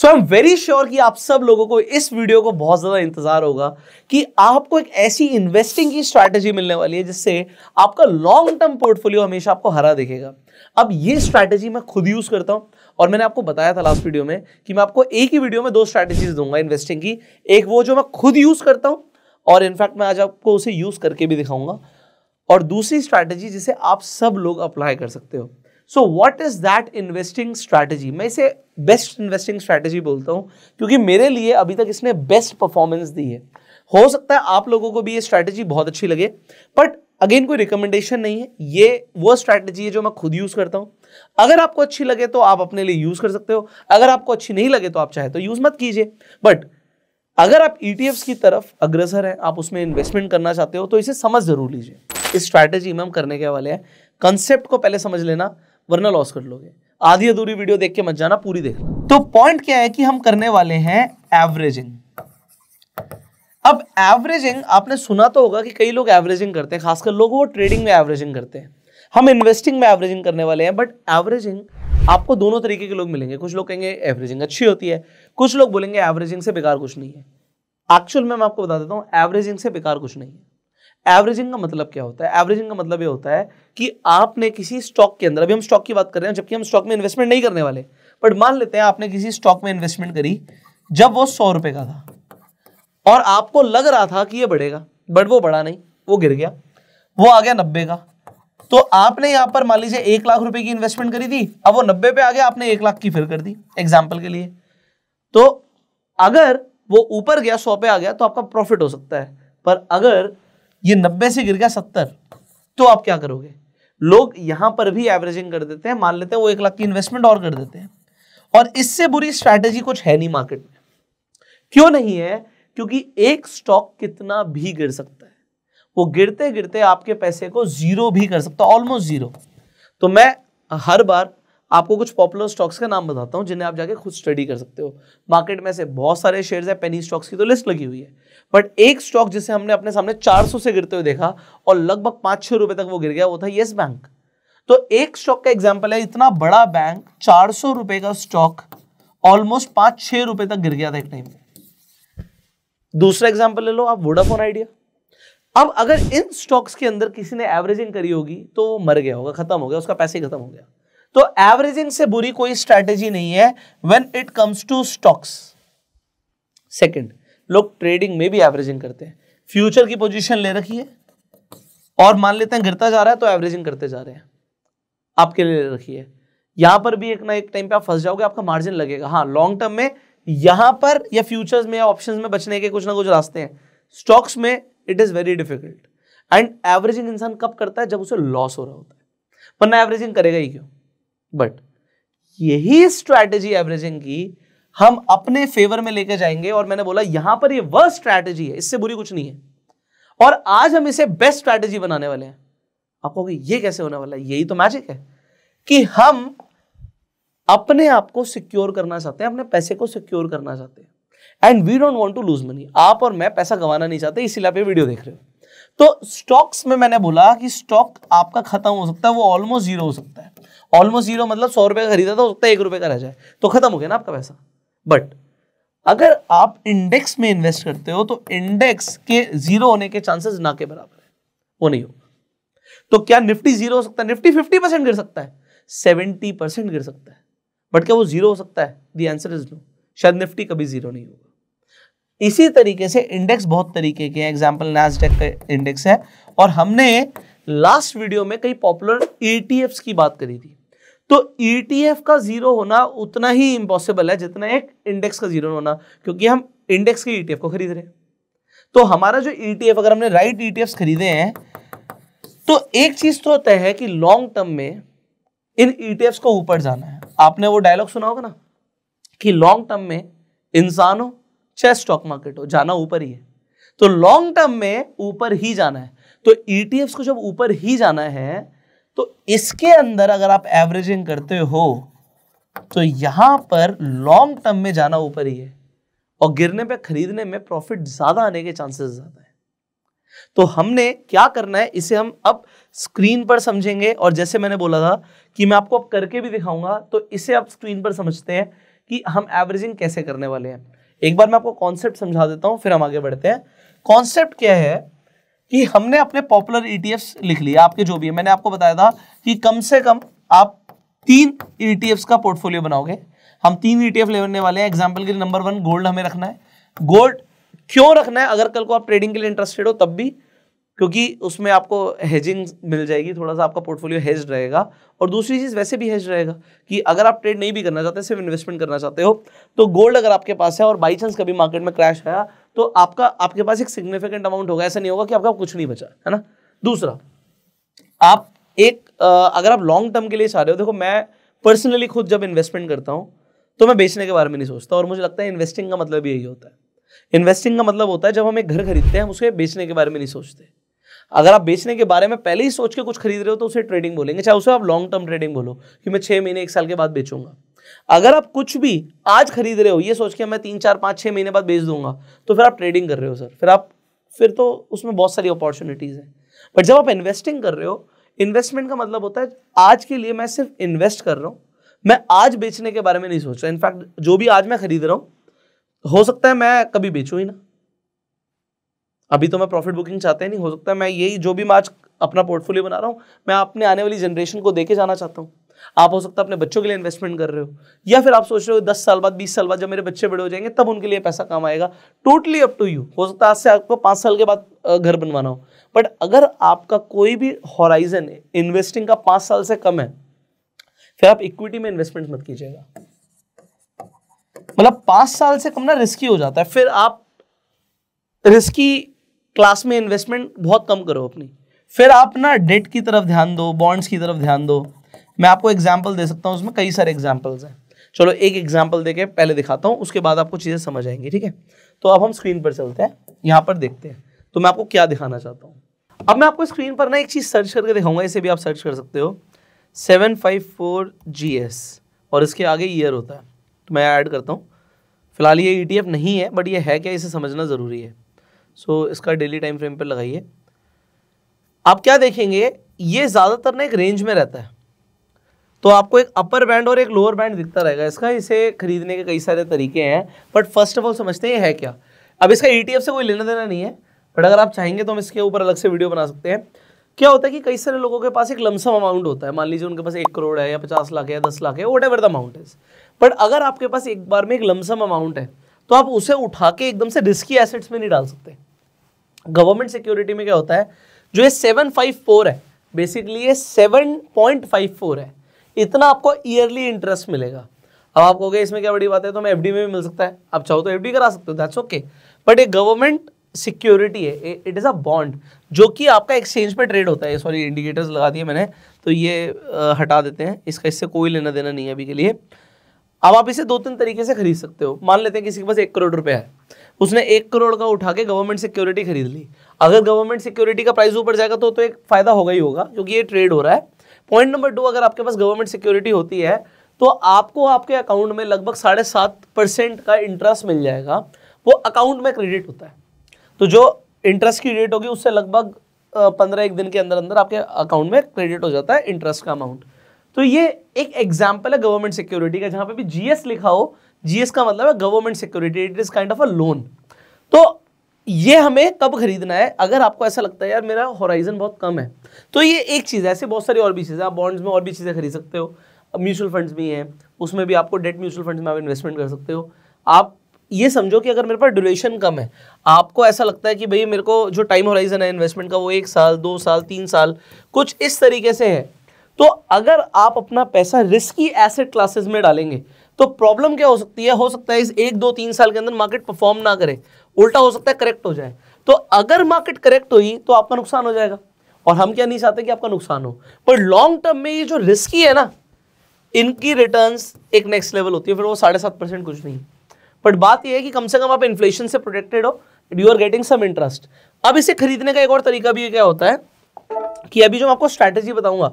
so I am very sure कि आप सब लोगों को इस वीडियो को बहुत ज़्यादा इंतजार होगा कि आपको एक ऐसी इन्वेस्टिंग की स्ट्रैटेजी मिलने वाली है जिससे आपका लॉन्ग टर्म पोर्टफोलियो हमेशा आपको हरा दिखेगा अब ये स्ट्रैटेजी मैं खुद यूज़ करता हूं और मैंने आपको बताया था लास्ट वीडियो में कि मैं आपको एक ही वीडियो में दो स्ट्रैटेजीज दूंगा इन्वेस्टिंग की एक वो जो मैं खुद यूज़ करता हूँ और इनफैक्ट मैं आज आपको उसे यूज़ करके भी दिखाऊंगा और दूसरी स्ट्रैटेजी जिसे आप सब लोग अप्लाई कर सकते हो so what is that investing strategy मैं इसे बेस्ट इन्वेस्टिंग स्ट्रैटेजी बोलता हूँ क्योंकि मेरे लिए अभी तक इसने बेस्ट परफॉर्मेंस दी है हो सकता है आप लोगों को भी ये स्ट्रैटेजी बहुत अच्छी लगे बट अगेन कोई रिकमेंडेशन नहीं है ये वो स्ट्रैटेजी है जो मैं खुद यूज़ करता हूँ अगर आपको अच्छी लगे तो आप अपने लिए यूज़ कर सकते हो अगर आपको अच्छी नहीं लगे तो आप चाहे तो यूज़ मत कीजिए बट अगर आप ई e की तरफ अग्रसर हैं आप उसमें इन्वेस्टमेंट करना चाहते हो तो इसे समझ जरूर लीजिए इस स्ट्रैटेजी में हम करने के वाले हैं कंसेप्ट को पहले समझ लेना वरना लॉस कर लोगे आधी अधूरी वीडियो देख के मत जाना पूरी देख तो पॉइंट क्या है कि हम करने वाले हैं एवरेजिंग अब एवरेजिंग आपने सुना तो होगा कि कई लोग एवरेजिंग करते हैं खासकर लोग वो ट्रेडिंग में एवरेजिंग करते हैं हम इन्वेस्टिंग में एवरेजिंग करने वाले हैं बट एवरेजिंग आपको दोनों तरीके के लोग मिलेंगे कुछ लोग कहेंगे एवरेजिंग अच्छी होती है कुछ लोग बोलेंगे एवरेजिंग से बेकार कुछ नहीं है एक्चुअल में मैं आपको बता देता हूँ एवरेजिंग से बेकार कुछ नहीं है एवरेजिंग का मतलब क्या होता है एवरेजिंग का मतलब ये होता है कि आपने किसी स्टॉक के अंदर अभी हम स्टॉक की बात कर रहे हैं जबकि हम स्टॉक में इन्वेस्टमेंट नहीं करने वाले बट मान लेते हैं आपने किसी स्टॉक में इन्वेस्टमेंट करी जब वो सौ रुपए का था और आपको लग रहा था कि ये बढ़ेगा बट वो बढ़ा नहीं वो गिर गया वो आ गया नब्बे का तो आपने यहां पर मान लीजिए एक लाख रुपए की इन्वेस्टमेंट करी थी अब वो नब्बे पे आ गया आपने एक लाख की फिर कर दी एग्जाम्पल के लिए तो अगर वो ऊपर गया सौ पे आ गया तो आपका प्रॉफिट हो सकता है पर अगर ये नब्बे से गिर गया सत्तर तो आप क्या करोगे लोग यहां पर भी एवरेजिंग कर देते हैं मान लेते हैं वो एक लाख की इन्वेस्टमेंट और कर देते हैं और इससे बुरी स्ट्रैटेजी कुछ है नहीं मार्केट में क्यों नहीं है क्योंकि एक स्टॉक कितना भी गिर सकता है वो गिरते गिरते आपके पैसे को जीरो भी कर सकता है ऑलमोस्ट जीरो तो मैं हर बार आपको कुछ पॉपुलर स्टॉक्स का नाम बताता हूँ जिन्हें आप जाके खुद स्टडी कर सकते हो मार्केट में से बहुत सारे शेयर्स है पेनी स्टॉक्स की तो लिस्ट लगी हुई है बट एक स्टॉक जिसे हमने अपने सामने 400 से गिरते हुए देखा और लगभग पाँच छः रुपये तक वो गिर गया वो था येस बैंक तो एक स्टॉक का एग्जाम्पल है इतना बड़ा बैंक चार सौ का स्टॉक ऑलमोस्ट पाँच छः रुपये तक गिर गया था एक टाइम में दूसरा एग्जाम्पल ले लो आप वोडाफोन आइडिया अब अगर इन स्टॉक्स के अंदर किसी ने एवरेजिंग करी होगी तो मर गया होगा खत्म हो गया उसका पैसे ही खत्म हो गया तो एवरेजिंग से बुरी कोई स्ट्रैटेजी नहीं है when it comes to stocks second लोग ट्रेडिंग में भी एवरेजिंग करते हैं फ्यूचर की पोजीशन ले रखी है और मान लेते हैं गिरता जा रहा है तो एवरेजिंग करते जा रहे हैं आपके लिए ले रखी है यहां पर भी एक ना एक टाइम पे आप फंस जाओगे आपका मार्जिन लगेगा हाँ लॉन्ग टर्म में यहां पर या फ्यूचर्स में या ऑप्शन में बचने के कुछ ना कुछ रास्ते हैं स्टॉक्स में it is very difficult and averaging इंसान कब करता है जब उसे लॉस हो रहा होता है वरना एवरेजिंग करेगा ही क्यों बट यही स्ट्रैटेजी एवरेजिंग की हम अपने फेवर में लेके जाएंगे और मैंने बोला यहां पर ये वह स्ट्रैटेजी है इससे बुरी कुछ नहीं है और आज हम इसे बेस्ट स्ट्रैटेजी बनाने वाले हैं आप कहोगे ये कैसे होने वाला है यही तो मैजिक है कि हम अपने आप को सिक्योर करना चाहते हैं अपने पैसे को सिक्योर करना चाहते हैं and we don't want to lose money आप और मैं पैसा गंवाना नहीं चाहते इसीलिए आप ये वीडियो देख रहे हो तो स्टॉक्स में मैंने बोला कि स्टॉक आपका खत्म हो सकता है वो ऑलमोस्ट जीरो हो सकता है ऑलमोस्ट जीरो मतलब सौ रुपये का खरीदा था हो सकता है एक रुपये का रह जाए तो खत्म हो गया ना आपका पैसा बट अगर आप इंडेक्स में इन्वेस्ट करते हो तो इंडेक्स के जीरो होने के चांसेस ना के बराबर है वो नहीं होगा तो क्या निफ्टी जीरो हो सकता है निफ्टी फिफ्टी परसेंट गिर सकता है सेवेंटी परसेंट गिर सकता है बट क्या वो जीरो हो सकता है दी आंसर इज नो शायद निफ्टी कभी जीरो नहीं होगा इसी तरीके से इंडेक्स बहुत तरीके के हैं एग्जाम्पल नैसडेक का इंडेक्स है और हमने लास्ट वीडियो में कई पॉपुलर ई e की बात करी थी तो ईटीएफ e का जीरो होना उतना ही इंपॉसिबल है जितना एक इंडेक्स का जीरो होना क्योंकि हम इंडेक्स के ईटीएफ e को खरीद रहे हैं तो हमारा जो ईटीएफ e अगर हमने राइट ईटीएफ खरीदे हैं तो एक चीज तो तय है कि लॉन्ग टर्म में इन ईटीएफ को ऊपर जाना है आपने वो डायलॉग सुना होगा ना कि लॉन्ग टर्म में इंसान हो चाहे स्टॉक मार्केट हो जाना ऊपर ही है तो लॉन्ग टर्म में ऊपर ही जाना है तो ईटीएफ को जब ऊपर ही जाना है तो इसके अंदर अगर आप एवरेजिंग करते हो तो यहां पर लॉन्ग टर्म में जाना ऊपर ही है और गिरने पे खरीदने में प्रॉफिट ज़्यादा आने के चांसेस ज़्यादा है तो हमने क्या करना है इसे हम अब स्क्रीन पर समझेंगे और जैसे मैंने बोला था कि मैं आपको अब करके भी दिखाऊंगा तो इसे अब स्क्रीन पर समझते हैं कि हम एवरेजिंग कैसे करने वाले हैं एक बार मैं आपको कॉन्सेप्ट समझा देता हूँ फिर हम आगे बढ़ते हैं कॉन्सेप्ट क्या है कि हमने अपने पॉपुलर ईटीएफ e लिख लिए आपके जो भी है मैंने आपको बताया था कि कम से कम आप तीन ईटीएफ e का पोर्टफोलियो बनाओगे हम तीन ईटीएफ e लेने वाले हैं एग्जाम्पल के लिए नंबर वन गोल्ड हमें रखना है गोल्ड क्यों रखना है अगर कल को आप ट्रेडिंग के लिए इंटरेस्टेड हो तब भी क्योंकि उसमें आपको हेजिंग मिल जाएगी थोड़ा सा आपका पोर्टफोलियो हेज रहेगा और दूसरी चीज़ वैसे भी हेज रहेगा कि अगर आप ट्रेड नहीं भी करना चाहते सिर्फ इन्वेस्टमेंट करना चाहते हो तो गोल्ड अगर आपके पास है और बाई चांस कभी मार्केट में क्रैश आया तो आपका आपके पास एक सिग्निफिकेंट अमाउंट होगा ऐसा नहीं होगा कि आपका कुछ नहीं बचा है ना दूसरा आप एक अगर आप लॉन्ग टर्म के लिए चाह रहे हो देखो मैं पर्सनली खुद जब इन्वेस्टमेंट करता हूँ तो मैं बेचने के बारे में नहीं सोचता और मुझे लगता है इन्वेस्टिंग का मतलब यही होता है इन्वेस्टिंग का मतलब होता है जब हम एक घर खरीदते हैं हम उसे बेचने के बारे में नहीं सोचते अगर आप बेचने के बारे में पहले ही सोच के कुछ खरीद रहे हो तो उसे ट्रेडिंग बोलेंगे चाहे उसे आप लॉन्ग टर्म ट्रेडिंग बोलो कि मैं छह महीने एक साल के बाद बेचूंगा अगर आप कुछ भी आज खरीद रहे हो ये सोच के मैं तीन चार पाँच छः महीने बाद बेच दूंगा तो फिर आप ट्रेडिंग कर रहे हो सर फिर आप फिर तो उसमें बहुत सारी अपॉर्चुनिटीज़ हैं बट जब आप इन्वेस्टिंग कर रहे हो इन्वेस्टमेंट का मतलब होता है आज के लिए मैं सिर्फ इन्वेस्ट कर रहा हूँ मैं आज बेचने के बारे में नहीं सोच रहा इनफैक्ट जो भी आज मैं खरीद रहा हूँ हो सकता है मैं कभी बेचूँ ही ना अभी तो मैं प्रॉफिट बुकिंग चाहते ही नहीं हो सकता है मैं यही जो भी मैं आज अपना पोर्टफोलियो बना रहा हूँ मैं अपने आने वाली जनरेशन को देके जाना चाहता हूँ आप हो सकता है अपने बच्चों के लिए इन्वेस्टमेंट कर रहे हो या फिर आप सोच रहे हो दस साल बाद बीस साल बाद जब मेरे बच्चे बड़े हो जाएंगे तब उनके लिए पैसा काम आएगा टोटली अप टू यू हो सकता है आज से आपको पाँच साल के बाद घर बनवाना हो बट अगर आपका कोई भी हॉराइजन इन्वेस्टिंग का पाँच साल से कम है फिर आप इक्विटी में इन्वेस्टमेंट मत कीजिएगा मतलब पांच साल से कम ना रिस्की हो जाता है फिर आप रिस्की क्लास में इन्वेस्टमेंट बहुत कम करो अपनी फिर आप ना डेट की तरफ ध्यान दो बॉन्ड्स की तरफ ध्यान दो मैं आपको एग्जाम्पल दे सकता हूँ उसमें कई सारे एग्जाम्पल्स हैं चलो एक एग्जाम्पल दे के पहले दिखाता हूँ उसके बाद आपको चीज़ें समझ आएंगी ठीक है तो अब हम स्क्रीन पर चलते हैं यहाँ पर देखते हैं तो मैं आपको क्या दिखाना चाहता हूँ अब मैं आपको स्क्रीन पर ना एक चीज़ सर्च करके दिखाऊंगा इसे भी आप सर्च कर सकते हो seven five four G S और इसके आगे ईयर होता है तो मैं ऐड करता हूँ फिलहाल ये ई e नहीं है बट ये है क्या इसे समझना ज़रूरी है सो so, इसका डेली टाइम फ्रेम पर लगाइए आप क्या देखेंगे ये ज़्यादातर ना एक रेंज में रहता है तो आपको एक अपर बैंड और एक लोअर बैंड दिखता रहेगा इसका इसे खरीदने के कई सारे तरीके हैं बट फर्स्ट ऑफ ऑल समझते हैं है क्या अब इसका ई e से कोई लेना देना नहीं है बट अगर आप चाहेंगे तो हम इसके ऊपर अलग से वीडियो बना सकते हैं क्या होता है कि कई सारे लोगों के पास एक लमसम अमाउंट होता है मान लीजिए उनके पास एक करोड़ है या पचास लाख है या दस लाख है whatever the amount is but अगर आपके पास एक बार में एक लमसम अमाउंट है तो आप उसे उठा के एकदम से रिस्की एसेट्स में नहीं डाल सकते गवर्नमेंट सिक्योरिटी में क्या होता है जो ये सेवन फाइव फोर है बेसिकली ये सेवन पॉइंट फाइव फोर है इतना आपको ईयरली इंटरेस्ट मिलेगा अब आप कहोगे इसमें क्या बड़ी बात है तो हमें एफडी में भी मिल सकता है आप चाहो तो एफ करा सकते हो दैट्स ओके बट ये गवर्नमेंट सिक्योरिटी है इट इज़ अ बॉन्ड जो कि आपका एक्सचेंज पे ट्रेड होता है सॉरी इंडिकेटर्स लगा दिए मैंने तो ये आ, हटा देते हैं इसका इससे कोई लेना देना नहीं है अभी के लिए अब आप इसे दो तीन तरीके से खरीद सकते हो मान लेते हैं किसी के पास एक करोड़ रुपया है उसने एक करोड़ का उठा के गवर्नमेंट सिक्योरिटी खरीद ली अगर गवर्नमेंट सिक्योरिटी का प्राइस ऊपर जाएगा तो तो एक फ़ायदा होगा ही होगा क्योंकि ये ट्रेड हो रहा है पॉइंट नंबर टू अगर आपके पास गवर्नमेंट सिक्योरिटी होती है तो आपको आपके अकाउंट में लगभग साढ़े सात परसेंट का इंटरेस्ट मिल जाएगा वो अकाउंट में क्रेडिट होता है तो जो इंटरेस्ट की रेट होगी उससे लगभग पंद्रह एक दिन के अंदर अंदर आपके अकाउंट में क्रेडिट हो जाता है इंटरेस्ट का अमाउंट तो ये एक एग्जाम्पल है गवर्नमेंट सिक्योरिटी का जहाँ पे भी जीएस लिखा हो जीएस का मतलब है government security it is kind of a loan तो ये हमें कब खरीदना है अगर आपको ऐसा लगता है यार मेरा होराइजन बहुत कम है तो ये एक चीज़ है ऐसे बहुत सारी और भी चीज़ें आप बॉन्ड्स में और भी चीज़ें खरीद सकते हो म्यूचुअल फंड्स भी हैं उसमें भी आपको डेट म्यूचुअल फंड्स में आप इन्वेस्टमेंट कर सकते हो आप ये समझो कि अगर मेरे पास ड्यूरेशन कम है आपको ऐसा लगता है कि भाई मेरे को जो टाइम होराइजन है इन्वेस्टमेंट का वो एक साल दो साल तीन साल कुछ इस तरीके से है तो अगर आप अपना पैसा रिस्की एसेट क्लासेस में डालेंगे तो प्रॉब्लम क्या हो सकती है हो सकता है इस एक दो तीन साल के अंदर मार्केट परफॉर्म ना करे उल्टा हो सकता है करेक्ट हो जाए तो अगर मार्केट करेक्ट हुई तो आपका नुकसान हो जाएगा और हम क्या नहीं चाहते कि आपका नुकसान हो पर लॉन्ग टर्म में ये जो रिस्की है ना इनकी रिटर्न एक नेक्स्ट लेवल होती है फिर वो साढ़े कुछ नहीं बट बात यह है कि कम से कम आप इन्फ्लेशन से प्रोटेक्टेड हो you are getting some interest अब इसे खरीदने का एक और तरीका भी क्या होता है कि अभी जो आपको स्ट्रैटेजी बताऊंगा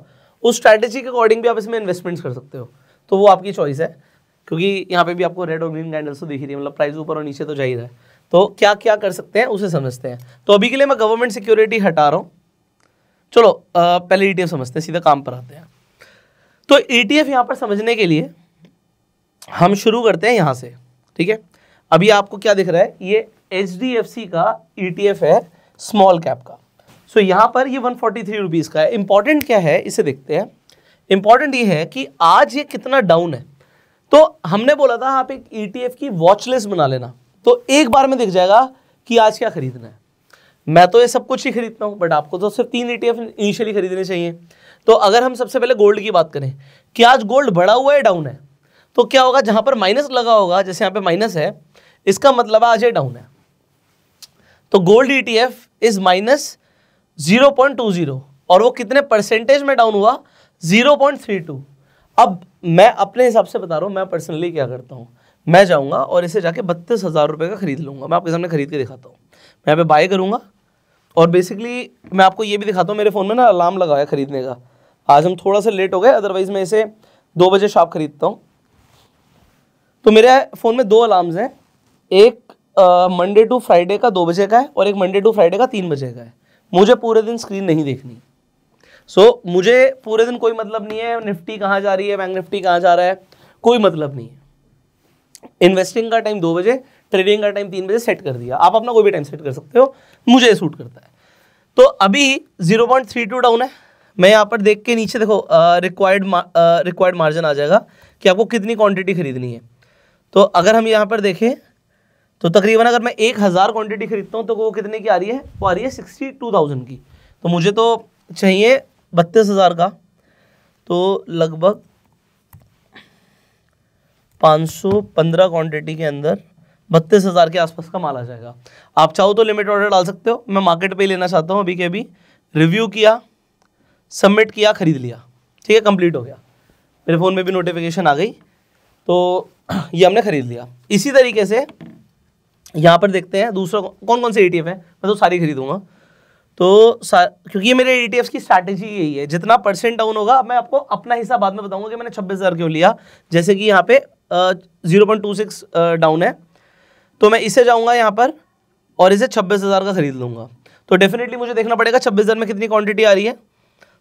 उस स्ट्रैटेजी के अकॉर्डिंग भी आप इसमें इन्वेस्टमेंट्स कर सकते हो तो वो आपकी चॉइस है क्योंकि यहाँ पे भी आपको रेड और ग्रीन कैंडल्स तो दिख रही है मतलब प्राइस ऊपर और नीचे तो जा ही रहा है तो क्या क्या कर सकते हैं उसे समझते हैं तो अभी के लिए मैं गवर्नमेंट सिक्योरिटी हटा रहा हूं चलो आ, पहले ईटीएफ e समझते हैं सीधा काम पर आते हैं तो ईटीएफ e यहां पर समझने के लिए हम शुरू करते हैं यहां से ठीक है अभी आपको क्या दिख रहा है ये एच का ई e है स्मॉल कैप का सो यहां पर ये वन फोर्टी का है इंपॉर्टेंट क्या है इसे देखते हैं इंपॉर्टेंट ये है कि आज ये कितना डाउन है तो हमने बोला था आप एक ई की वॉचलेस बना लेना तो एक बार में दिख जाएगा कि आज क्या खरीदना है मैं तो ये सब कुछ ही खरीदता हूँ बट आपको तो सिर्फ तीन ई इनिशियली खरीदने चाहिए तो अगर हम सबसे पहले गोल्ड की बात करें कि आज गोल्ड बढ़ा हुआ है डाउन है तो क्या होगा जहाँ पर माइनस लगा होगा जैसे यहाँ पे माइनस है इसका मतलब आज ये डाउन है तो gold E T F is minus zero point two zero और वो कितने परसेंटेज में डाउन हुआ जीरो पॉइंट थ्री टू अब मैं अपने हिसाब से बता रहा हूं मैं पर्सनली क्या करता हूँ मैं जाऊँगा और इसे जाके बत्तीस हज़ार रुपये का ख़रीद लूँगा मैं आपके सामने ख़रीद के दिखाता हूँ मैं यहाँ पे बाय करूँगा और बेसिकली मैं आपको ये भी दिखाता हूँ मेरे फ़ोन में ना अलार्म लगा है ख़रीदने का आज हम थोड़ा सा लेट हो गए अदरवाइज़ मैं इसे दो बजे शॉप ख़रीदता हूँ तो मेरे फ़ोन में दो अलार्म्स हैं एक मंडे टू फ्राइडे का दो बजे का है और एक मंडे टू फ्राइडे का तीन बजे का है मुझे पूरे दिन स्क्रीन नहीं देखनी सो so, मुझे पूरे दिन कोई मतलब नहीं है निफ्टी कहाँ जा रही है बैंक निफ्टी कहाँ जा रहा है कोई मतलब नहीं है इन्वेस्टिंग का टाइम दो बजे ट्रेडिंग का टाइम तीन बजे सेट कर दिया आप अपना कोई भी टाइम सेट कर सकते हो मुझे सूट करता है तो अभी zero point three two down है मैं यहाँ पर देख के नीचे देखो रिक्वायर्ड रिक्वायर्ड मार्जिन आ जाएगा कि आपको कितनी क्वांटिटी खरीदनी है तो अगर हम यहाँ पर देखें तो तकरीबन अगर मैं एक हज़ार क्वान्टिटी खरीदता हूँ तो वो कितने की आ रही है वो आ रही है सिक्सटी टू थाउजेंड की तो मुझे तो चाहिए बत्तीस हज़ार का तो लगभग 515 क्वांटिटी के अंदर बत्तीस हज़ार के आसपास का माल आ जाएगा आप चाहो तो लिमिट ऑर्डर डाल सकते हो मैं मार्केट पे ही लेना चाहता हूँ अभी के अभी रिव्यू किया सबमिट किया ख़रीद लिया ठीक है कंप्लीट हो गया मेरे फ़ोन में भी नोटिफिकेशन आ गई तो ये हमने ख़रीद लिया इसी तरीके से यहाँ पर देखते हैं दूसरा कौन कौन से ई e है मैं तो सारी खरीदूँगा तो क्योंकि ये मेरे ई e की स्ट्रैटेजी यही है जितना परसेंट डाउन होगा मैं आपको अपना हिसाब बाद में बताऊंगा कि मैंने छब्बीस हज़ार क्यों लिया जैसे कि यहाँ पे zero point two six down है तो मैं इसे जाऊँगा यहाँ पर और इसे छब्बीस हज़ार का ख़रीद लूँगा तो डेफिनेटली मुझे देखना पड़ेगा छब्बीस हज़ार में कितनी क्वांटिटी आ रही है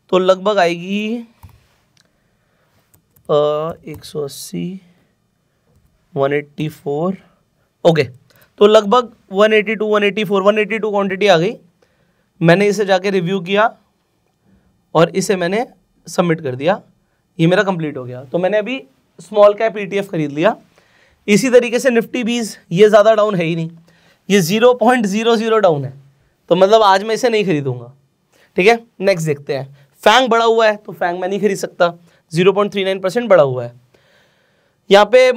तो लगभग आएगी एक सौ अस्सी वन एट्टी फोर ओके तो लगभग one eighty two one eighty four one eighty two quantity आ गई मैंने इसे जाके रिव्यू किया और इसे मैंने सबमिट कर दिया ये मेरा कंप्लीट हो गया तो मैंने अभी स्मॉल कैप ईटीएफ खरीद लिया इसी तरीके से निफ्टी बीस ये ज़्यादा डाउन है ही नहीं ये zero point zero zero down है तो मतलब आज मैं इसे नहीं खरीदूंगा ठीक है नेक्स्ट देखते हैं फैंग बड़ा हुआ है तो फैंग मैं नहीं खरीद सकता zero point three nine percent बड़ा हुआ है यहाँ पे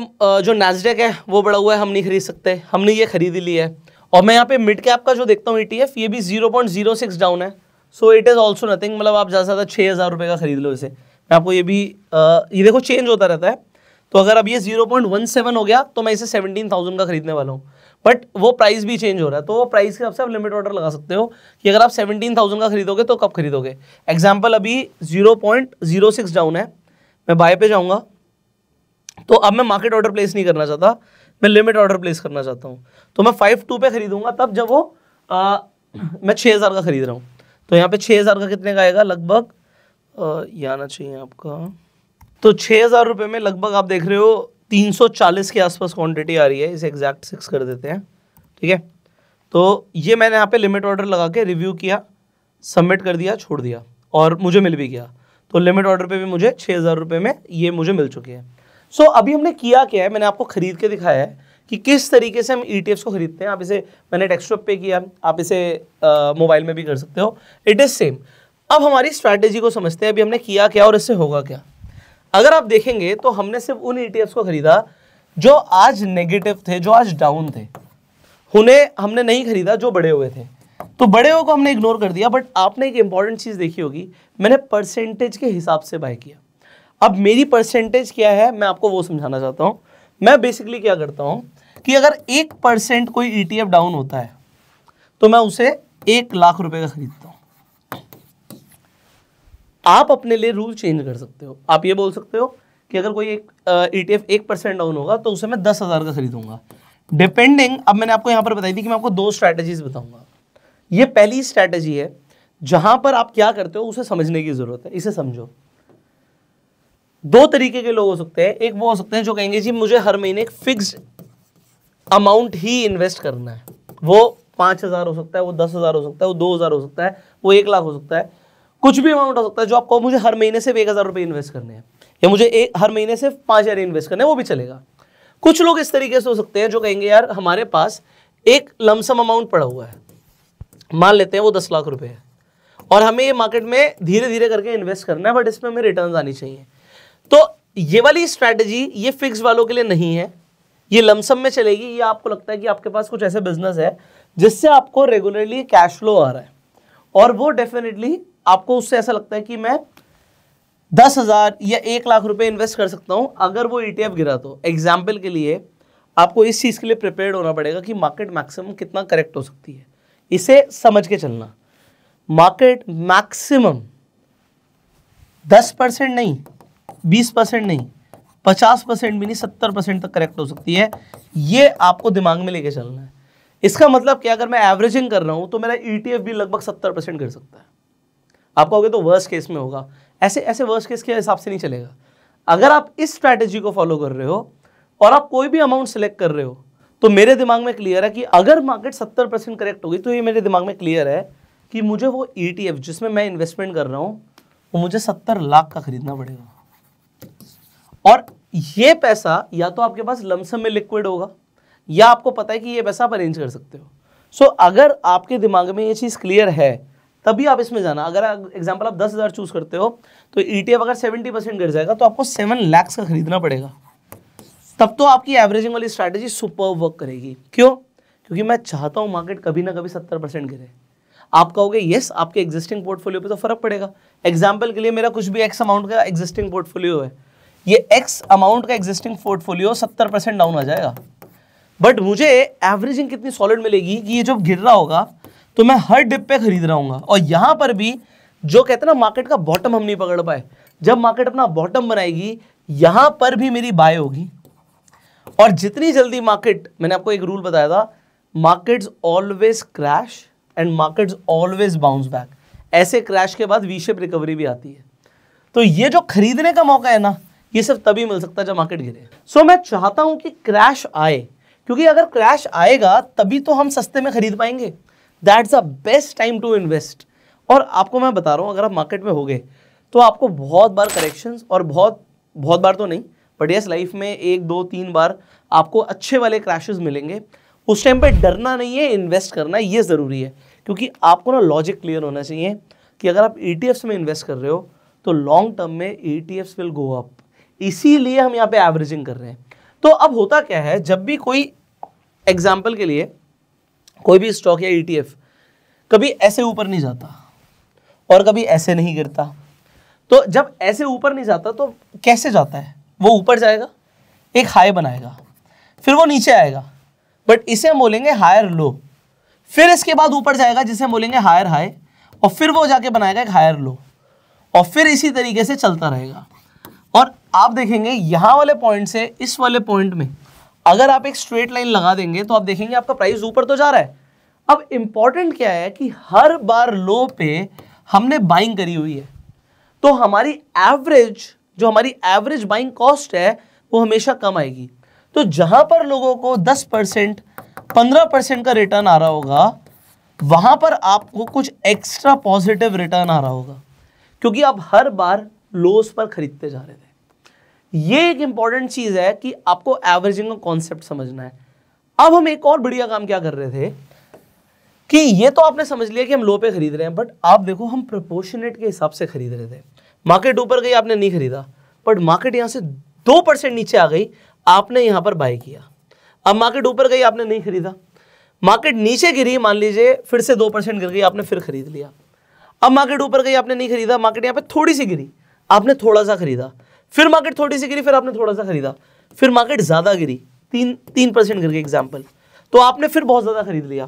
जो नैसडेक है वो बड़ा हुआ है हम नहीं खरीद सकते हमने ये खरीद ली है और मैं यहाँ पे मिड कैप का जो देखता हूँ ई e ये भी zero point zero six down है so it is also nothing मतलब आप ज़्यादा से ज़्यादा छः हज़ार रुपये का खरीद लो इसे मैं आपको ये भी आ, ये देखो चेंज होता रहता है तो अगर अब ये जीरो पॉइंट वन सेवन हो गया तो मैं इसे सेवनटीन थाउजेंड का खरीदने वाला हूँ बट वो प्राइस भी चेंज हो रहा है तो वो प्राइस के हिसाब से आप लिमिट ऑर्डर लगा सकते हो कि अगर आप सेवनटीन थाउजेंड का खरीदोगे तो कब खरीदोगे एग्जाम्पल अभी zero point zero six down है मैं बाय पे जाऊँगा तो अब मैं मार्केट ऑर्डर प्लेस नहीं करना चाहता मैं लिमिट ऑर्डर प्लेस करना चाहता हूँ तो मैं फाइव टू पे खरीदूंगा तब जब वो आ, मैं छः हज़ार का खरीद रहा हूँ तो यहाँ पे छः हज़ार का कितने का आएगा लगभग ये आना चाहिए आपका तो छः हज़ार रुपये में लगभग आप देख रहे हो 340 के आसपास क्वांटिटी आ रही है इसे एग्जैक्ट सिक्स कर देते हैं ठीक है तो ये मैंने यहाँ पे लिमिट ऑर्डर लगा के रिव्यू किया सबमिट कर दिया छोड़ दिया और मुझे मिल भी गया तो लिमिट ऑर्डर पे भी मुझे छः हज़ार रुपये में ये मुझे मिल चुकी है सो so, अभी हमने किया क्या है मैंने आपको खरीद के दिखाया है कि किस तरीके से हम ई e को खरीदते हैं आप इसे मैंने डेस्कटॉप पे किया आप इसे मोबाइल में भी कर सकते हो इट इज़ सेम अब हमारी स्ट्रैटेजी को समझते हैं अभी हमने किया क्या और इससे होगा क्या अगर आप देखेंगे तो हमने सिर्फ उन ईटीएफ्स e को खरीदा जो आज नेगेटिव थे जो आज डाउन थे उन्हें हमने नहीं खरीदा जो बड़े हुए थे तो बड़े हुए को हमने इग्नोर कर दिया बट आपने एक इंपॉर्टेंट चीज़ देखी होगी मैंने परसेंटेज के हिसाब से बाय किया अब मेरी परसेंटेज क्या है मैं आपको वो समझाना चाहता हूँ मैं बेसिकली क्या करता हूँ कि अगर एक परसेंट कोई ई e डाउन होता है तो मैं उसे एक लाख रुपए का खरीदता हूँ आप अपने लिए रूल चेंज कर सकते हो आप ये बोल सकते हो कि अगर कोई एक E T e percent down होगा तो उसे मैं दस हज़ार का खरीदूंगा डिपेंडिंग अब मैंने आपको यहाँ पर बताई थी कि मैं आपको दो स्ट्रैटेजीज बताऊंगा ये पहली स्ट्रैटेजी है जहां पर आप क्या करते हो उसे समझने की ज़रूरत है इसे समझो दो तरीके के लोग हो सकते हैं एक वो हो सकते हैं जो कहेंगे जी मुझे हर महीने एक फिक्स अमाउंट ही इन्वेस्ट करना है वो पाँच हज़ार हो सकता है वो दस हज़ार हो सकता है वो दो हज़ार हो सकता है वो एक लाख हो सकता है कुछ भी अमाउंट हो सकता है जो आपको मुझे हर महीने सिर्फ एक हज़ार रुपये इन्वेस्ट करने हैं या मुझे एक हर महीने से पांच हज़ार इन्वेस्ट करने हैं वो भी चलेगा कुछ लोग इस तरीके से हो सकते हैं जो कहेंगे यार हमारे पास एक लमसम अमाउंट पड़ा हुआ है मान लेते हैं वो दस लाख रुपए है और हमें ये मार्केट में धीरे धीरे करके इन्वेस्ट करना है बट इसमें हमें रिटर्न आनी चाहिए तो ये वाली स्ट्रेटेजी ये फिक्स वालों के लिए नहीं है ये लमसम में चलेगी ये आपको लगता है कि आपके पास कुछ ऐसे बिजनेस है जिससे आपको रेगुलरली कैश फ्लो आ रहा है और वो डेफिनेटली आपको उससे ऐसा लगता है कि मैं दस हज़ार या एक लाख रुपए इन्वेस्ट कर सकता हूं अगर वो ईटीएफ e गिरा तो एग्जाम्पल के लिए आपको इस चीज़ के लिए प्रिपेयर होना पड़ेगा कि मार्केट मैक्सिमम कितना करेक्ट हो सकती है इसे समझ के चलना मार्केट मैक्सिमम दस परसेंट नहीं बीस परसेंट नहीं पचास परसेंट भी नहीं सत्तर परसेंट तक करेक्ट हो सकती है ये आपको दिमाग में लेके चलना है इसका मतलब क्या अगर मैं एवरेजिंग कर रहा हूं तो मेरा ईटीएफ e भी लगभग सत्तर परसेंट गिर सकता है आप कहोगे तो वर्स्ट केस में होगा ऐसे ऐसे वर्स्ट केस के हिसाब से नहीं चलेगा अगर आप इस स्ट्रैटेजी को फॉलो कर रहे हो और आप कोई भी अमाउंट सेलेक्ट कर रहे हो तो मेरे दिमाग में क्लियर है कि अगर मार्केट सत्तर परसेंट करेक्ट होगी तो ये मेरे दिमाग में क्लियर है कि मुझे वो ई e जिसमें मैं इन्वेस्टमेंट कर रहा हूँ वो मुझे सत्तर लाख का खरीदना पड़ेगा और ये पैसा या तो आपके पास लमसम में लिक्विड होगा या आपको पता है कि ये पैसा आप अरेंज कर सकते हो सो so, अगर आपके दिमाग में ये चीज़ क्लियर है तभी आप इसमें जाना अगर एग्जाम्पल आप दस हज़ार चूज़ करते हो तो ई टी एफ अगर सेवेंटी परसेंट गिर जाएगा तो आपको सेवन लैक्स का खरीदना पड़ेगा तब तो आपकी एवरेजिंग वाली स्ट्रैटेजी सुपर वर्क करेगी क्यों क्योंकि मैं चाहता हूँ मार्केट कभी ना कभी सत्तर परसेंट गिरे आप कहोगे येस आपके एग्जिस्टिंग पोर्टफोलियो पर तो फर्क पड़ेगा एग्जाम्पल के लिए मेरा कुछ भी एक्स अमाउंट का एग्जिस्टिंग पोर्टफोलियो है ये एक्स अमाउंट का एग्जिस्टिंग पोर्टफोलियो सत्तर परसेंट डाउन आ जाएगा बट मुझे एवरेजिंग कितनी सॉलिड मिलेगी कि ये जब गिर रहा होगा तो मैं हर डिप पे खरीद रहा हूँ और यहाँ पर भी जो कहते हैं ना मार्केट का बॉटम हम नहीं पकड़ पाए जब मार्केट अपना बॉटम बनाएगी यहाँ पर भी मेरी बाय होगी और जितनी जल्दी मार्केट मैंने आपको एक रूल बताया था markets always crash and markets always bounce back ऐसे क्रैश के बाद वी शेप रिकवरी भी आती है तो ये जो खरीदने का मौका है ना ये सिर्फ तभी मिल सकता है जब मार्केट गिरे सो so, मैं चाहता हूँ कि क्रैश आए क्योंकि अगर क्रैश आएगा तभी तो हम सस्ते में खरीद पाएंगे that's the best time to invest और आपको मैं बता रहा हूँ अगर आप मार्केट में हो गए तो आपको बहुत बार करेक्शंस और बहुत बहुत बार तो नहीं बट यस लाइफ में एक दो तीन बार आपको अच्छे वाले क्रैशेज मिलेंगे उस टाइम पर डरना नहीं है इन्वेस्ट करना ये ज़रूरी है क्योंकि आपको ना लॉजिक क्लियर होना चाहिए कि अगर आप ई e में इन्वेस्ट कर रहे हो तो लॉन्ग टर्म में ई विल गो अप इसीलिए हम यहाँ पे एवरेजिंग कर रहे हैं तो अब होता क्या है जब भी कोई एग्जाम्पल के लिए कोई भी स्टॉक या ईटीएफ e कभी ऐसे ऊपर नहीं जाता और कभी ऐसे नहीं गिरता तो जब ऐसे ऊपर नहीं जाता तो कैसे जाता है वो ऊपर जाएगा एक हाई बनाएगा फिर वो नीचे आएगा बट इसे हम बोलेंगे हायर लो फिर इसके बाद ऊपर जाएगा जिसे हम बोलेंगे हायर हाई और फिर वो जाके बनाएगा एक हायर लो और फिर इसी तरीके से चलता रहेगा और आप देखेंगे यहाँ वाले पॉइंट से इस वाले पॉइंट में अगर आप एक स्ट्रेट लाइन लगा देंगे तो आप देखेंगे आपका प्राइस ऊपर तो जा रहा है अब इम्पॉर्टेंट क्या है कि हर बार लो पे हमने बाइंग करी हुई है तो हमारी एवरेज जो हमारी एवरेज बाइंग कॉस्ट है वो हमेशा कम आएगी तो जहां पर लोगों को 10 परसेंट पंद्रह परसेंट का रिटर्न आ रहा होगा वहां पर आपको कुछ एक्स्ट्रा पॉजिटिव रिटर्न आ रहा होगा क्योंकि आप हर बार लोस पर खरीदते जा रहे थे ये एक इंपॉर्टेंट चीज़ है कि आपको एवरेजिंग का कॉन्सेप्ट समझना है अब हम एक और बढ़िया काम क्या कर रहे थे कि ये तो आपने समझ लिया कि हम लो पे खरीद रहे हैं बट आप देखो हम प्रपोर्शनेट के हिसाब से खरीद रहे थे मार्केट ऊपर गई आपने नहीं खरीदा बट मार्केट यहां से दो परसेंट नीचे आ गई आपने यहां पर बाय किया अब मार्केट ऊपर गई आपने नहीं खरीदा मार्केट नीचे गिरी मान लीजिए फिर से दो परसेंट गिर गई आपने फिर खरीद लिया अब मार्केट ऊपर गई आपने नहीं खरीदा मार्केट यहां पे थोड़ी सी गिरी आपने थोड़ा सा खरीदा फिर मार्केट थोड़ी सी गिरी फिर आपने थोड़ा सा खरीदा फिर मार्केट ज़्यादा गिरी तीन तीन परसेंट करके एग्जाम्पल तो आपने फिर बहुत ज़्यादा खरीद लिया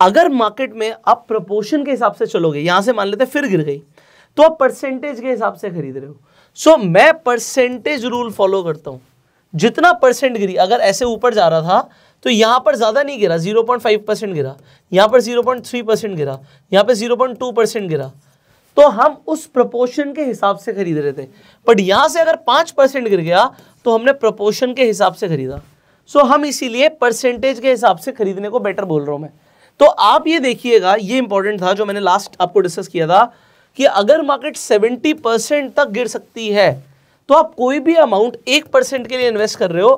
अगर मार्केट में आप प्रपोर्शन के हिसाब से चलोगे यहां से मान लेते फिर गिर गई तो आप परसेंटेज के हिसाब से खरीद रहे हो सो so, मैं परसेंटेज रूल फॉलो करता हूं जितना परसेंट गिरी अगर ऐसे ऊपर जा रहा था तो यहां पर ज़्यादा नहीं गिरा 0.5 परसेंट गिरा यहां पर 0.3 परसेंट गिरा यहां पर 0.2 परसेंट गिरा तो हम उस प्रपोर्शन के हिसाब से खरीद रहे थे बट यहां से अगर पांच परसेंट गिर गया तो हमने प्रपोर्शन के हिसाब से खरीदा सो हम इसीलिए परसेंटेज के हिसाब से खरीदने को बेटर बोल रहा हूं मैं तो आप ये देखिएगा ये इंपॉर्टेंट था जो मैंने लास्ट आपको डिस्कस किया था कि अगर मार्केट सेवेंटी परसेंट तक गिर सकती है तो आप कोई भी अमाउंट एक परसेंट के लिए इन्वेस्ट कर रहे हो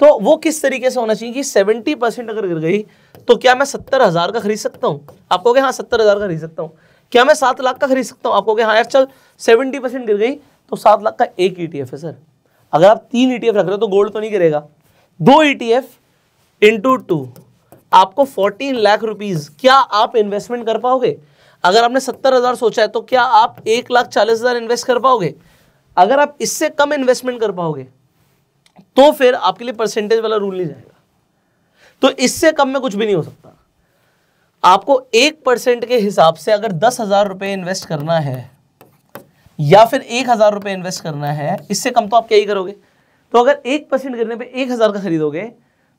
तो वो किस तरीके से होना चाहिए कि सेवेंटी परसेंट अगर गिर गई तो क्या मैं सत्तर हज़ार का खरीद सकता हूं आपको क्या हाँ सत्तर हज़ार का खरीद सकता हूं क्या मैं सात लाख का खरीद सकता हूँ आपको हाँ यार चल सेवेंटी परसेंट गिर गई तो सात लाख का एक ई e है सर अगर आप तीन ई e रख रहे हो तो गोल्ड तो नहीं गिरेगा दो E T F into two आपको फोर्टीन लाख रुपीज क्या आप इन्वेस्टमेंट कर पाओगे अगर आपने सत्तर हज़ार सोचा है तो क्या आप एक लाख चालीस हज़ार इन्वेस्ट कर पाओगे अगर आप इससे कम इन्वेस्टमेंट कर पाओगे तो फिर आपके लिए परसेंटेज वाला रूल नहीं जाएगा तो इससे कम में कुछ भी नहीं हो सकता आपको एक परसेंट के हिसाब से अगर दस हज़ार रुपये इन्वेस्ट करना है या फिर एक हज़ार रुपये इन्वेस्ट करना है इससे कम तो आप क्या ही करोगे तो अगर एक परसेंट गिरने पे एक हज़ार का खरीदोगे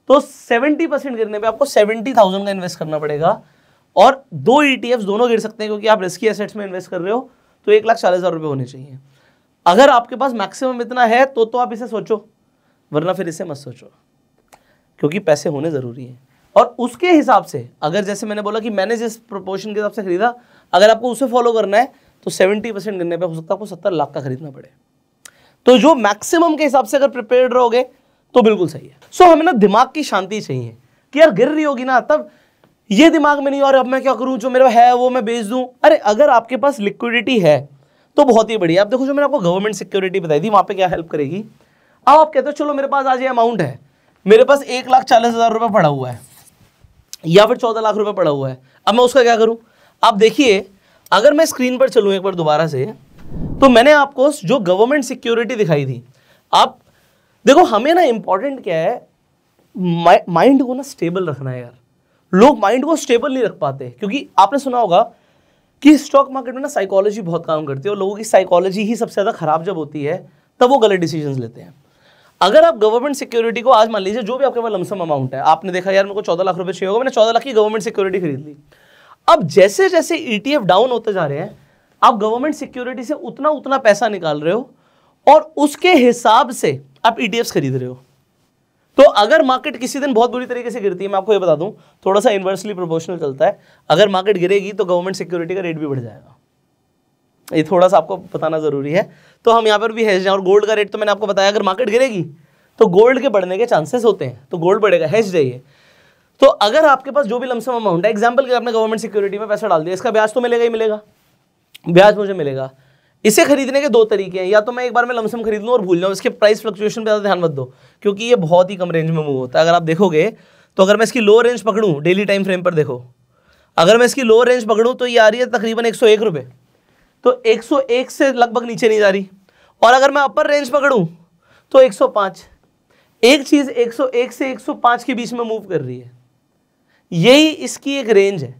तो सेवेंटी परसेंट गिरने पे आपको सेवेंटी थाउजेंड का इन्वेस्ट करना पड़ेगा और दो ई e दोनों गिर सकते हैं क्योंकि आप रिस्की एसेट्स में इन्वेस्ट कर रहे हो तो एक लाख चालीस हज़ार रुपये होने चाहिए अगर आपके पास मैक्सिमम इतना है तो तो आप इसे सोचो वरना फिर इसे मत सोचो क्योंकि पैसे होने ज़रूरी हैं और उसके हिसाब से अगर जैसे मैंने बोला कि मैंने जिस प्रोपोर्शन के हिसाब से खरीदा अगर आपको उसे फॉलो करना है तो सेवेंटी परसेंट गिरने पर हो सकता है आपको सत्तर लाख का खरीदना पड़े तो जो मैक्सिमम के हिसाब से अगर प्रिपेयर्ड रहोगे तो बिल्कुल सही है सो so, हमें ना दिमाग की शांति चाहिए कि यार गिर रही होगी ना तब ये दिमाग में नहीं और अब मैं क्या करूँ जो मेरा है वो मैं बेच दूँ अरे अगर आपके पास लिक्विडिटी है तो बहुत ही बढ़िया आप देखो जो मैंने आपको गवर्नमेंट सिक्योरिटी बताई थी वहाँ पे क्या हेल्प करेगी अब आप कहते हो चलो मेरे पास आज ये अमाउंट है मेरे पास एक लाख चालीस हज़ार रुपये पड़ा हुआ है या फिर चौदह लाख रुपए पड़ा हुआ है अब मैं उसका क्या करूँ आप देखिए अगर मैं स्क्रीन पर चलूँ एक बार दोबारा से तो मैंने आपको जो गवर्नमेंट सिक्योरिटी दिखाई थी आप देखो हमें ना इम्पॉर्टेंट क्या है माइंड को ना स्टेबल रखना है यार लोग माइंड को स्टेबल नहीं रख पाते क्योंकि आपने सुना होगा कि स्टॉक मार्केट में ना साइकोलॉजी बहुत काम करती है और लोगों की साइकोलॉजी ही सबसे ज़्यादा ख़राब जब होती है तब वो गलत डिसीजंस लेते हैं अगर आप गवर्नमेंट सिक्योरिटी को आज मान लीजिए जो भी आपके पास लमसम अमाउंट है आपने देखा यार मेरे को चौदह लाख रुपए चाहिए होगा मैंने चौदह लाख की गवर्नमेंट सिक्योरिटी खरीद ली अब जैसे जैसे ईटीएफ डाउन होते जा रहे हैं आप गवर्नमेंट सिक्योरिटी से उतना उतना पैसा निकाल रहे हो और उसके हिसाब से आप ई e खरीद रहे हो तो अगर मार्केट किसी दिन बहुत बुरी तरीके से गिरती है मैं आपको ये बता दूं थोड़ा सा इन्वर्सली प्रोपोर्शनल चलता है अगर मार्केट गिरेगी तो गवर्नमेंट सिक्योरिटी का रेट भी बढ़ जाएगा ये थोड़ा सा आपको बताना ज़रूरी है तो हम यहाँ पर भी हैज और गोल्ड का रेट तो मैंने आपको बताया अगर मार्केट गिरेगी तो गोल्ड के बढ़ने के चांसेस होते हैं तो गोल्ड बढ़ेगा हैज जाइए तो अगर आपके पास जो भी लमसम अमाउंट है एग्जाम्पल के आपने गवर्नमेंट सिक्योरिटी में पैसा डाल दिया इसका ब्याज तो मिलेगा ही मिलेगा ब्याज मुझे मिलेगा इसे खरीदने के दो तरीके हैं या तो मैं एक बार मैं लमसम खरीद लूँ और भूल जाऊँ इसके प्राइस फ्लक्चुएशन पर ज़्यादा ध्यान मत दो क्योंकि ये बहुत ही कम रेंज में मूव होता है अगर आप देखोगे तो अगर मैं इसकी लो रेंज पकड़ूँ डेली टाइम फ्रेम पर देखो अगर मैं इसकी लो रेंज पकड़ूँ तो ये आ रही है तकरीबन एक सौ एक रुपये तो 101 से लगभग नीचे नहीं जा रही और अगर मैं अपर रेंज पकड़ूं तो 105 एक चीज़ 101 से 105 के बीच में मूव कर रही है यही इसकी एक रेंज है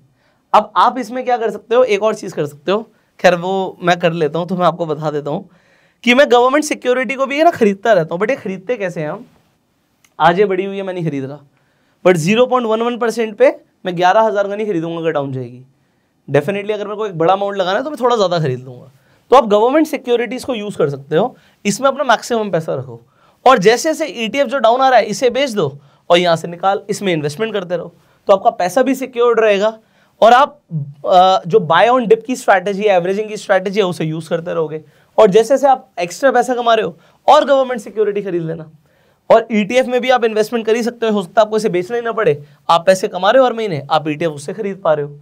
अब आप इसमें क्या कर सकते हो एक और चीज़ कर सकते हो खैर वो मैं कर लेता हूँ तो मैं आपको बता देता हूँ कि मैं गवर्नमेंट सिक्योरिटी को भी है ना खरीदता रहता हूँ बट ये खरीदते कैसे हैं हम आज ये बड़ी हुई है मैं नहीं खरीद रहा but zero point one one percent पे मैं ग्यारह हज़ार का नहीं खरीदूंगा अगर डाउन जाएगी डेफिनेटली अगर मेरे को एक बड़ा अमाउंट लगाना है तो मैं थोड़ा ज़्यादा खरीद लूँगा तो आप गवर्नमेंट सिक्योरिटीज़ को यूज़ कर सकते हो इसमें अपना मैक्सिमम पैसा रखो और जैसे जैसे ई जो डाउन आ रहा है इसे बेच दो और यहाँ से निकाल इसमें इन्वेस्टमेंट करते रहो तो आपका पैसा भी सिक्योर्ड रहेगा और आप जो बाय ऑन डिप की स्ट्रैटेजी है एवरेजिंग की स्ट्रैटेजी है उसे यूज़ करते रहोगे और जैसे जैसे आप एक्स्ट्रा पैसा कमा रहे हो और गवर्नमेंट सिक्योरिटी खरीद लेना और ई e में भी आप इन्वेस्टमेंट कर ही सकते हो हो सकता है आपको इसे बेचना ही ना पड़े आप पैसे कमा रहे हो हर महीने आप ई e उससे खरीद पा रहे हो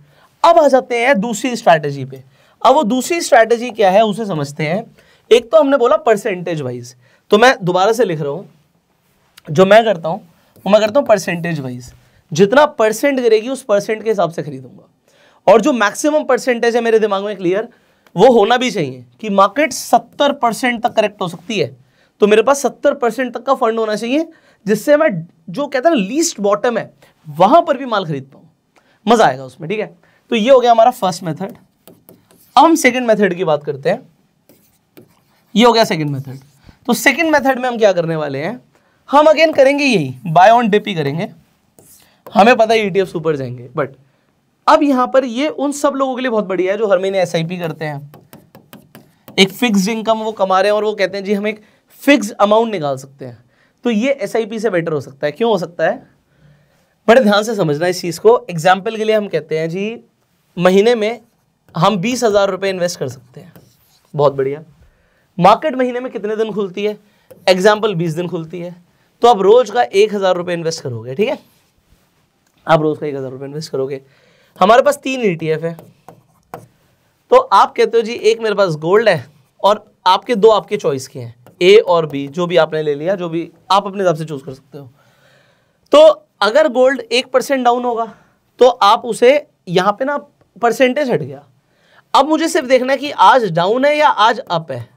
अब आ जाते हैं दूसरी स्ट्रैटेजी पे अब वो दूसरी स्ट्रैटेजी क्या है उसे समझते हैं एक तो हमने बोला परसेंटेज वाइज तो मैं दोबारा से लिख रहा हूं जो मैं करता हूं वो मैं करता हूं परसेंटेज वाइज जितना परसेंट गिरेगी उस परसेंट के हिसाब से खरीदूंगा और जो मैक्सिमम परसेंटेज है मेरे दिमाग में क्लियर वो होना भी चाहिए कि मार्केट सत्तर परसेंट तक करेक्ट हो सकती है तो मेरे पास सत्तर परसेंट तक का फंड होना चाहिए जिससे मैं जो कहता है ना लीस्ट बॉटम है वहां पर भी माल खरीद पाऊं मज़ा आएगा उसमें ठीक है तो ये हो गया हमारा फर्स्ट मेथड अब हम सेकेंड मेथड की बात करते हैं ये हो गया सेकेंड मेथड तो सेकेंड मेथड में हम क्या करने वाले हैं हम अगेन करेंगे यही बाय ऑन डिप ही करेंगे हमें पता है ईटीएफ e सुपर जाएंगे बट अब यहां पर ये उन सब लोगों के लिए बहुत बढ़िया है जो हर महीने एस करते हैं एक फिक्स इनकम वो कमा रहे हैं और वो कहते हैं जी हम एक फिक्स अमाउंट निकाल सकते हैं तो ये एस से बेटर हो सकता है क्यों हो सकता है बड़े ध्यान से समझना इस चीज़ को एग्जाम्पल के लिए हम कहते हैं जी महीने में हम बीस हज़ार रुपये इन्वेस्ट कर सकते हैं बहुत बढ़िया मार्केट महीने में कितने दिन खुलती है एग्जाम्पल बीस दिन खुलती है तो आप रोज़ का एक हज़ार रुपये इन्वेस्ट करोगे ठीक है आप रोज़ का एक हज़ार रुपये इन्वेस्ट करोगे हमारे पास तीन ई e है तो आप कहते हो जी एक मेरे पास गोल्ड है और आपके दो आपके चॉइस के हैं ए और बी जो भी आपने ले लिया जो भी आप अपने हिसाब से चूज़ कर सकते हो तो अगर गोल्ड एक परसेंट डाउन होगा तो आप उसे यहां पे ना परसेंटेज हट गया अब मुझे सिर्फ देखना है कि आज डाउन है या आज अप है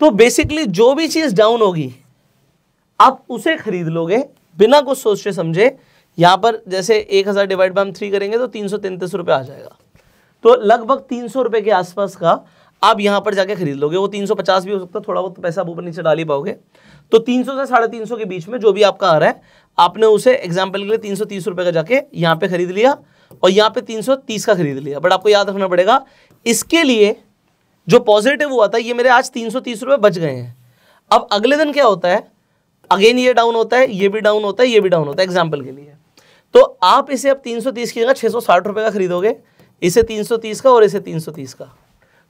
तो बेसिकली जो भी चीज डाउन होगी आप उसे खरीद लोगे बिना कुछ सोचे समझे यहां पर जैसे एक हज़ार डिवाइड बाय हम थ्री करेंगे तो तीन सौ तैंतीस रुपये आ जाएगा तो लगभग तीन सौ रुपये के आसपास का आप यहां पर जाके खरीद लोगे वो तीन सौ पचास भी हो सकता है थोड़ा बहुत पैसा ऊपर नीचे डाली पाओगे तो तीन सौ से साढ़े तीन सौ के बीच में जो भी आपका आ रहा है आपने उसे एग्जाम्पल के लिए तीन सौ तीस रुपये का जाके यहां पर खरीद लिया और यहाँ पे 330 का खरीद लिया बट आपको याद रखना पड़ेगा इसके लिए जो पॉजिटिव हुआ था ये मेरे आज तीन सौ बच गए हैं अब अगले दिन क्या होता है अगेन ये डाउन होता है ये भी डाउन होता है ये भी डाउन होता है एग्जाम्पल के लिए तो आप इसे अब 330 की जगह 660 रुपए का खरीदोगे इसे 330 का और इसे 330 का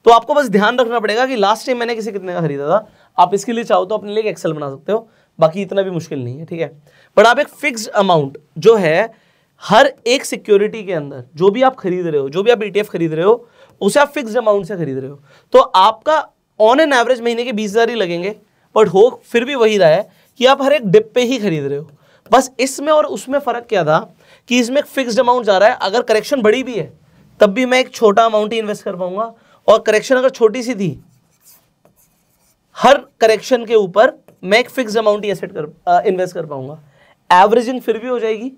तो आपको बस ध्यान रखना पड़ेगा कि लास्ट टाइम मैंने किसे कितने का खरीदा था आप इसके लिए चाहो तो अपने लिए एक्सेल बना सकते हो बाकी इतना भी मुश्किल नहीं है ठीक है बट आप एक फिक्स्ड अमाउंट जो है हर एक सिक्योरिटी के अंदर जो भी आप खरीद रहे हो जो भी आप ईटीएफ e खरीद रहे हो उसे आप फिक्स अमाउंट से खरीद रहे हो तो आपका ऑन एन एवरेज महीने के बीस हज़ार ही लगेंगे बट हो फिर भी वही रहा है कि आप हर एक डिप पे ही खरीद रहे हो बस इसमें और उसमें फ़र्क क्या था कि इसमें एक फिक्स अमाउंट जा रहा है अगर करेक्शन बड़ी भी है तब भी मैं एक छोटा अमाउंट ही इन्वेस्ट कर पाऊंगा और करेक्शन अगर छोटी सी थी हर करेक्शन के ऊपर मैं एक फिक्स अमाउंट ही एसेट कर इन्वेस्ट कर पाऊंगा एवरेजिंग फिर भी हो जाएगी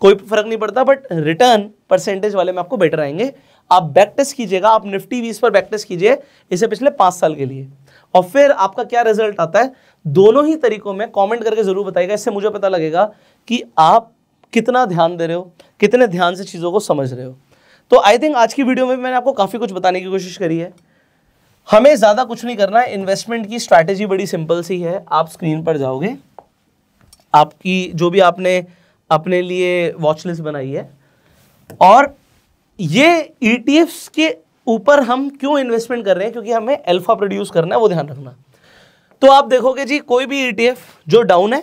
कोई फर्क नहीं पड़ता बट रिटर्न परसेंटेज वाले में आपको बेटर आएंगे आप बैक टेस्ट कीजिएगा आप निफ्टी बीस पर बैक टेस्ट कीजिए इसे पिछले पाँच साल के लिए और फिर आपका क्या रिजल्ट आता है दोनों ही तरीकों में कमेंट करके ज़रूर बताइएगा इससे मुझे पता लगेगा कि आप कितना ध्यान दे रहे हो कितने ध्यान से चीज़ों को समझ रहे हो तो आई थिंक आज की वीडियो में मैंने आपको काफ़ी कुछ बताने की कोशिश करी है हमें ज़्यादा कुछ नहीं करना है इन्वेस्टमेंट की स्ट्रैटेजी बड़ी सिंपल सी है आप स्क्रीन पर जाओगे आपकी जो भी आपने अपने लिए वॉचलिस्ट बनाई है और ये ई e के ऊपर हम क्यों इन्वेस्टमेंट कर रहे हैं क्योंकि हमें अल्फा प्रोड्यूस करना है वो ध्यान रखना तो आप देखोगे जी कोई भी ई e जो डाउन है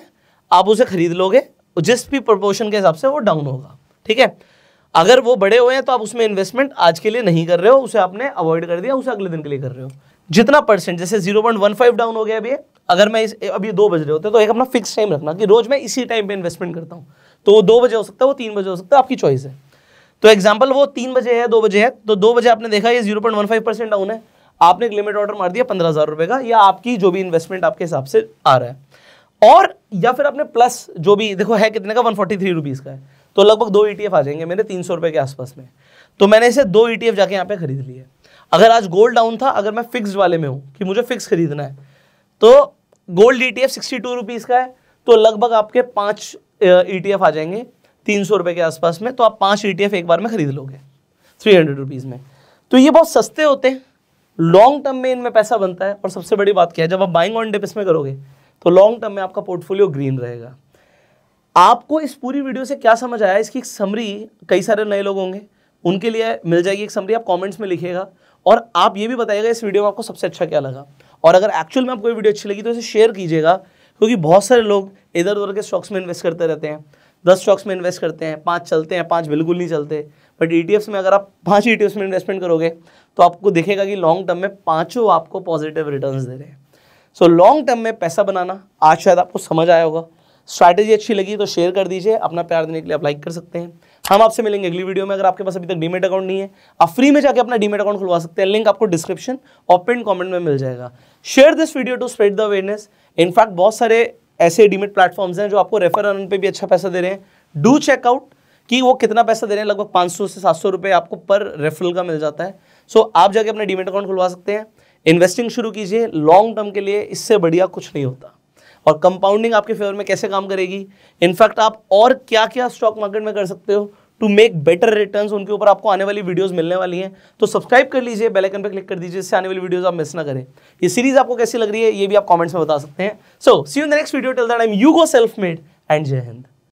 आप उसे खरीद लोगे जिस भी प्रपोर्शन के हिसाब से वो डाउन होगा ठीक है अगर वो बड़े हुए हैं तो आप उसमें इन्वेस्टमेंट आज के लिए नहीं कर रहे हो उसे आपने अवॉइड कर दिया उसे अगले दिन के लिए कर रहे हो जितना परसेंट जैसे zero point one five down हो गया अभी अगर मैं इस अभी दो बज रहे होते तो एक अपना फिक्स टाइम रखना कि रोज मैं इसी टाइम पे इन्वेस्टमेंट करता हूँ तो वो दो बजे हो सकता है वो तीन बजे हो सकता है आपकी चॉइस है तो एग्जाम्पल वो तीन बजे है दो बजे है तो दो बजे आपने देखा ये zero point one five percent down है आपने एक लिमिट ऑर्डर मार दिया पंद्रह हज़ार रुपए का या आपकी जो भी इन्वेस्टमेंट आपके हिसाब से आ रहा है और या फिर आपने प्लस जो भी देखो है कितने का वन फोर्टी थ्री रुपीज़ का है तो लगभग दो ई e आ जाएंगे मेरे तीन सौ रुपये के आसपास में तो मैंने इसे दो ई e जाके यहाँ पे खरीद लिए अगर आज गोल्ड डाउन था अगर मैं फिक्स वाले में हूँ कि मुझे फिक्स खरीदना है तो गोल्ड ई टी का है तो लगभग आपके पाँच ईटीएफ e आ जाएंगे तीन सौ रुपये के आसपास में तो आप पाँच ईटीएफ e एक बार में खरीद लोगे थ्री हंड्रेड रुपीज़ में तो ये बहुत सस्ते होते हैं लॉन्ग टर्म में इनमें पैसा बनता है और सबसे बड़ी बात क्या है जब आप बाइंग ऑन डिप इसमें करोगे तो लॉन्ग टर्म में आपका पोर्टफोलियो ग्रीन रहेगा आपको इस पूरी वीडियो से क्या समझ आया इसकी एक समरी कई सारे नए लोग होंगे उनके लिए मिल जाएगी एक समरी आप कॉमेंट्स में लिखिएगा और आप ये भी बताइएगा इस वीडियो में आपको सबसे अच्छा क्या लगा और अगर एक्चुअल में आपको ये वीडियो अच्छी लगी तो इसे शेयर कीजिएगा क्योंकि बहुत सारे लोग इधर उधर के स्टॉक्स में इन्वेस्ट करते रहते हैं दस स्टॉक्स में इन्वेस्ट करते हैं पाँच चलते हैं पाँच बिल्कुल नहीं चलते बट ई e में अगर आप पांच ई e में इन्वेस्टमेंट करोगे तो आपको दिखेगा कि लॉन्ग टर्म में पाँचों आपको पॉजिटिव रिटर्न दे रहे हैं सो लॉन्ग टर्म में पैसा बनाना आज शायद आपको समझ आया होगा स्ट्रैटेजी अच्छी लगी तो शेयर कर दीजिए अपना प्यार देने के लिए आप लाइक कर सकते हैं हम आपसे मिलेंगे अगली वीडियो में अगर आपके पास अभी तक डीमेट अकाउंट नहीं है आप फ्री में जाकर अपना डीमेट अकाउंट खुलवा सकते हैं लिंक आपको डिस्क्रिप्शन और पिन कॉमेंट में मिल जाएगा share this video to spread the awareness in fact बहुत सारे ऐसे डीमिट प्लेटफॉर्म्स हैं जो आपको रेफर अर्न पे भी अच्छा पैसा दे रहे हैं डू आउट कि वो कितना पैसा दे रहे हैं लगभग 500 से 700 रुपए आपको पर रेफरल का मिल जाता है सो so, आप जाके अपने डीमेट अकाउंट खुलवा सकते हैं इन्वेस्टिंग शुरू कीजिए लॉन्ग टर्म के लिए इससे बढ़िया कुछ नहीं होता और कंपाउंडिंग आपके फेवर में कैसे काम करेगी इनफैक्ट आप और क्या क्या स्टॉक मार्केट में कर सकते हो टू मेक बेटर रिटर्न्स उनके ऊपर आपको आने वाली वीडियोस मिलने वाली हैं तो सब्सक्राइब कर लीजिए बेल आइकन पर क्लिक कर दीजिए इससे आने वाली वीडियोस आप मिस ना करें ये सीरीज आपको कैसी लग रही है ये भी आप कमेंट्स में बता सकते हैं so see you next video till the you go self made and जय हिंद